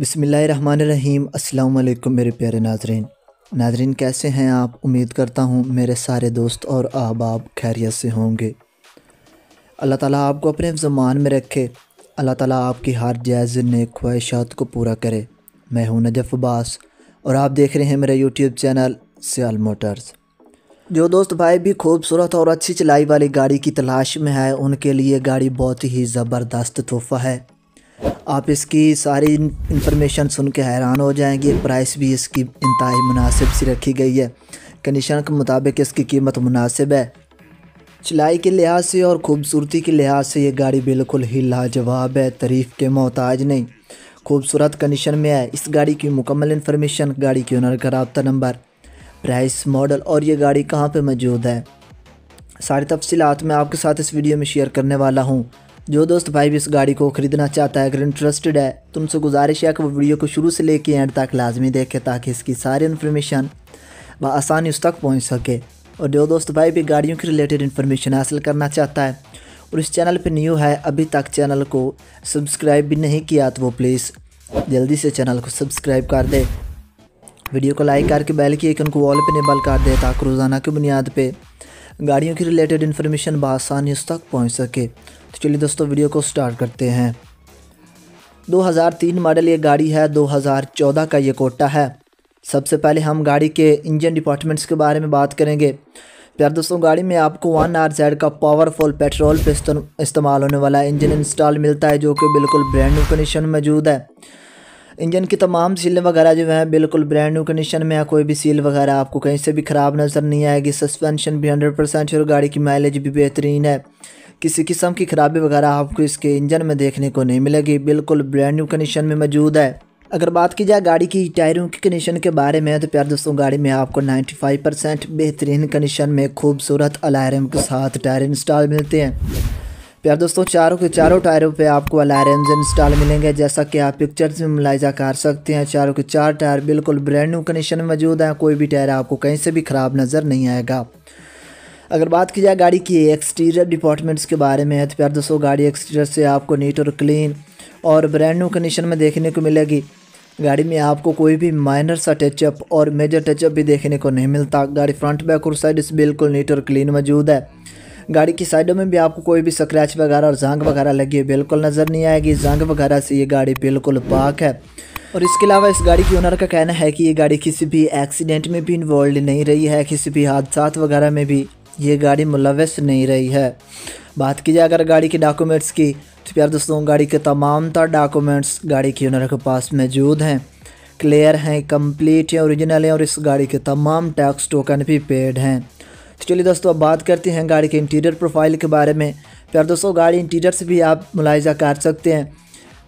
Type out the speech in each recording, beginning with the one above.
बसमीम् अल्लाम मेरे प्यारे नाजरीन नाजरीन कैसे हैं आप उम्मीद करता हूँ मेरे सारे दोस्त और अहबाब खैरियत से होंगे अल्लाह ताला आपको अपने ज़मान में रखे अल्लाह ताला आपकी हर जायज़ ने ख्वाहिशात को पूरा करे मैं हूँ नजफ़ अब्बास और आप देख रहे हैं मेरा यूट्यूब चैनल सियाल मोटर्स जो दोस्त भाई भी खूबसूरत और अच्छी चलाई वाली गाड़ी की तलाश में है उनके लिए गाड़ी बहुत ही ज़बरदस्त तोहफ़ा है आप इसकी सारी इंफॉर्मेशन सुन के हैरान हो जाएंगे प्राइस भी इसकी इंतहाई मुनासिब सी रखी गई है कंडीशन के मुताबिक इसकी कीमत मुनासिब है चलाई के लिहाज से और ख़ूबसूरती के लिहाज से ये गाड़ी बिल्कुल ही लाजवाब है तरीफ के मोहताज नहीं खूबसूरत कंडीशन में है इस गाड़ी की मुकम्मल इन्फॉर्मेशन गाड़ी के ओनर का रबता नंबर प्राइस मॉडल और ये गाड़ी कहाँ पर मौजूद है सारी तफसीत मैं आपके साथ इस वीडियो में शेयर करने वाला हूँ जो दोस्त भाई भी इस गाड़ी को खरीदना चाहता है अगर इंटरेस्टेड है तुमसे गुजारिश है कि वो वीडियो को शुरू से लेके एंड तक लाजमी देखें ताकि इसकी सारी इन्फॉर्मेशन बसानी उस तक पहुँच सके और जो दोस्त भाई भी गाड़ियों के रिलेटेड इन्फॉर्मेशन हासिल करना चाहता है और इस चैनल पर न्यू है अभी तक चैनल को सब्सक्राइब भी नहीं किया तो वो प्लीज़ जल्दी से चैनल को सब्सक्राइब कर दे वीडियो को लाइक करके बेल की एक उनको वॉल पर निबल कर दे ताकि रोज़ाना की बुनियाद पर गाड़ियों की रिलेटेड इन्फॉर्मेशन बसानी उस तक पहुँच सके तो चलिए दोस्तों वीडियो को स्टार्ट करते हैं 2003 मॉडल ये गाड़ी है 2014 का ये कोटा है सबसे पहले हम गाड़ी के इंजन डिपार्टमेंट्स के बारे में बात करेंगे प्यार दोस्तों गाड़ी में आपको वन आर जेड का पावरफुल पेट्रोल पे इस्तेमाल होने वाला इंजन इंस्टॉल मिलता है जो कि बिल्कुल ब्रांड न्यू कंडीशन में मौजूद है इंजन की तमाम सीलें वगैरह जो हैं बिल्कुल ब्रांड न्यू कंडीशन में है कोई भी सील वगैरह आपको कहीं से भी ख़राब नज़र नहीं आएगी सस्पेंशन भी हंड्रेड परसेंट और गाड़ी की माइलेज भी बेहतरीन है किसी किस्म की खराबी वगैरह आपको इसके इंजन में देखने को नहीं मिलेगी बिल्कुल ब्रांड न्यू कंडीशन में मौजूद है अगर बात की जाए गाड़ी की टायरों की कंडीशन के बारे में तो प्यार दोस्तों गाड़ी में आपको 95 परसेंट बेहतरीन कंडीशन में खूबसूरत अलायरम के साथ टायर इंस्टॉल मिलते हैं प्यार दोस्तों चारों के चारों टायरों पे आपको अलायर इंजन इंस्टॉल मिलेंगे जैसा कि आप पिक्चर्स में मुलायजा कर सकते हैं चारों के चार टायर बिल्कुल ब्रांड न्यू कंडीशन में मौजूद हैं कोई भी टायर आपको कहीं से भी ख़राब नज़र नहीं आएगा अगर बात की जाए गाड़ी की एक्सटीरियर डिपार्टमेंट्स के बारे में है तो प्यार दोस्तों गाड़ी एक्सटीरियर से आपको नीट और क्लीन और ब्रांड न्यू कंडीशन में देखने को मिलेगी गाड़ी में आपको कोई भी माइनर सा टचअप और मेजर टचअप भी देखने को नहीं मिलता गाड़ी फ्रंट बैक और साइड बिल्कुल नीट और क्लीन मौजूद है गाड़ी की साइडों में भी आपको कोई भी स्क्रैच वगैरह और जंग वगैरह लगी हुई बिल्कुल नज़र नहीं आएगी जंग वगैरह से ये गाड़ी बिल्कुल पाक है और इसके अलावा इस गाड़ी की ओनर का कहना है कि ये गाड़ी किसी भी एक्सीडेंट में भी इन्वॉल्व नहीं रही है किसी भी हादसा वगैरह में भी ये गाड़ी मुलवस नहीं रही है बात की जाए अगर गाड़ी के डॉक्यूमेंट्स की तो प्यार दोस्तों गाड़ी के तमाम तर डॉक्यूमेंट्स गाड़ी के ओनर के पास मौजूद हैं क्लियर हैं कंप्लीट हैं ओरिजिनल हैं और इस गाड़ी के तमाम टैक्स टोकन भी पेड हैं तो चलिए दोस्तों अब बात करते हैं गाड़ी के इंटीरियर प्रोफाइल के बारे में प्यार दोस्तों गाड़ी इंटीरियर से भी आप मुलायजा कर सकते हैं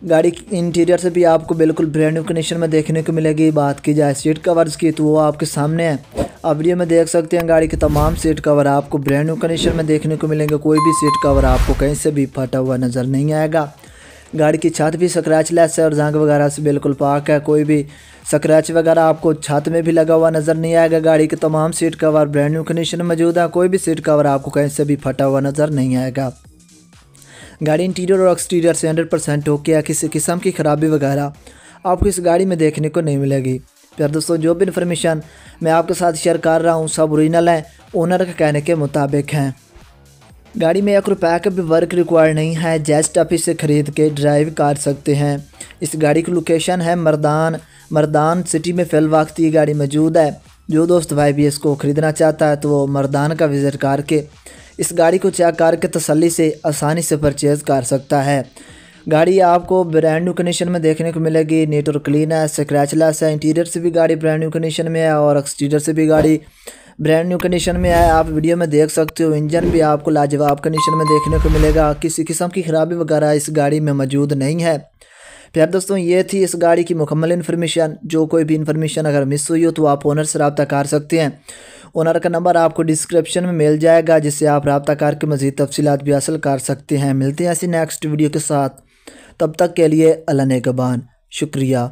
गाड़ी इंटीरियर से भी आपको बिल्कुल ब्रांड न्यू कंडीशन में देखने को मिलेगी बात की जाए सीट कवर्स की तो वो आपके सामने है अब वीडियो में देख सकते हैं गाड़ी के तमाम सीट कवर आपको ब्रांड न्यू कंडीशन में देखने को मिलेंगे कोई भी सीट कवर आपको कहीं से भी फटा हुआ नज़र नहीं आएगा गाड़ी की छत भी स्क्रैच लेस है और जंग वगैरह से बिल्कुल पाक है कोई भी स्क्रैच वगैरह आपको छत में भी लगा हुआ नज़र नहीं आएगा गाड़ी के तमाम seat cover brand new condition में मौजूद है कोई भी सीट कवर आपको कहीं से भी फटा हुआ नज़र नहीं आएगा गाड़ी इंटीरियर और एक्सटीरियर से हंड्रेड परसेंट होके या किसी किस्म की खराबी वगैरह आपको इस गाड़ी में देखने को नहीं मिलेगी प्यार दोस्तों जो भी इन्फॉर्मेशन मैं आपके साथ शेयर कर रहा हूँ सब ओरिजिनल हैं ओनर के कहने के मुताबिक हैं गाड़ी में एक रुपये का भी वर्क रिक्वायर्ड नहीं है जस्ट आप इसे ख़रीद के ड्राइव कर सकते हैं इस गाड़ी की लोकेशन है मरदान मरदान सिटी में फिल वक्त ये गाड़ी मौजूद है जो दोस्त भाई भी इसको ख़रीदना चाहता है तो वो मरदान का विज़िट करके इस गाड़ी को चेक करके तसली से आसानी से परचेज़ कर सकता है गाड़ी आपको ब्रांड न्यू कंडीशन में देखने को मिलेगी नेट और क्लीन है स्क्रैचलेस है इंटीरियर से भी गाड़ी ब्रांड न्यू कंडीशन में है और एक्सटीरियर से भी गाड़ी ब्रांड न्यू कंडीशन में है आप वीडियो में देख सकते हो इंजन भी आपको लाजवाब कंडीशन में देखने को मिलेगा किसी किस्म की खराबी वगैरह इस गाड़ी में मौजूद नहीं है प्यार दोस्तों ये थी इस गाड़ी की मुकम्मल इन्फॉर्मेशन जो कोई भी इन्फॉर्मेशन अगर मिस हुई हो तो आप ओनर से रबता कर सकते हैं ओनर का नंबर आपको डिस्क्रिप्शन में मिल जाएगा जिससे आप रबता करके मज़ीद तफसीत भी हासिल कर सकते हैं मिलते हैं ऐसी नेक्स्ट वीडियो के साथ तब तक के लिए अल्लाह गबान शुक्रिया